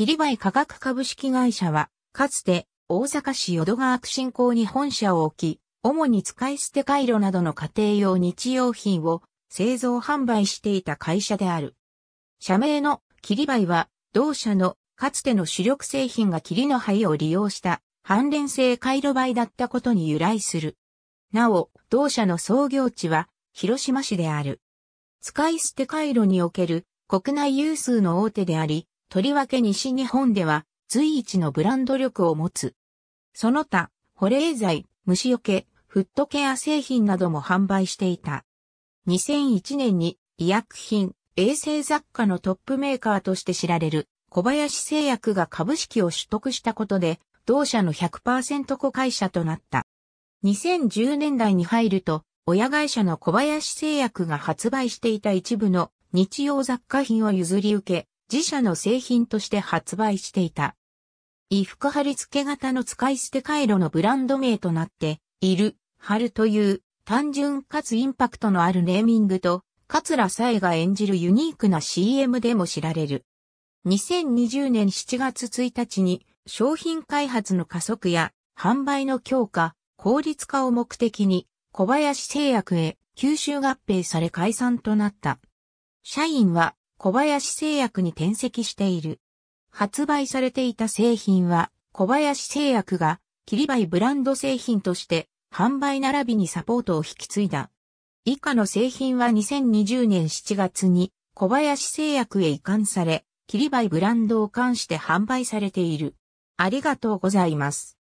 霧梅科学株式会社は、かつて大阪市淀川区振興に本社を置き、主に使い捨て回路などの家庭用日用品を製造販売していた会社である。社名の霧梅は、同社のかつての主力製品が霧の灰を利用した関連性回路梅だったことに由来する。なお、同社の創業地は広島市である。使い捨て回路における国内有数の大手であり、とりわけ西日本では随一のブランド力を持つ。その他、保冷剤、虫除け、フットケア製品なども販売していた。2001年に医薬品、衛生雑貨のトップメーカーとして知られる小林製薬が株式を取得したことで、同社の100%子会社となった。2010年代に入ると、親会社の小林製薬が発売していた一部の日用雑貨品を譲り受け、自社の製品として発売していた。衣服貼り付け型の使い捨て回路のブランド名となっている、貼るという単純かつインパクトのあるネーミングと、桂さえが演じるユニークな CM でも知られる。2020年7月1日に商品開発の加速や販売の強化、効率化を目的に小林製薬へ吸収合併され解散となった。社員は小林製薬に転籍している。発売されていた製品は、小林製薬が、キリバイブランド製品として、販売並びにサポートを引き継いだ。以下の製品は2020年7月に、小林製薬へ移管され、キリバイブランドを関して販売されている。ありがとうございます。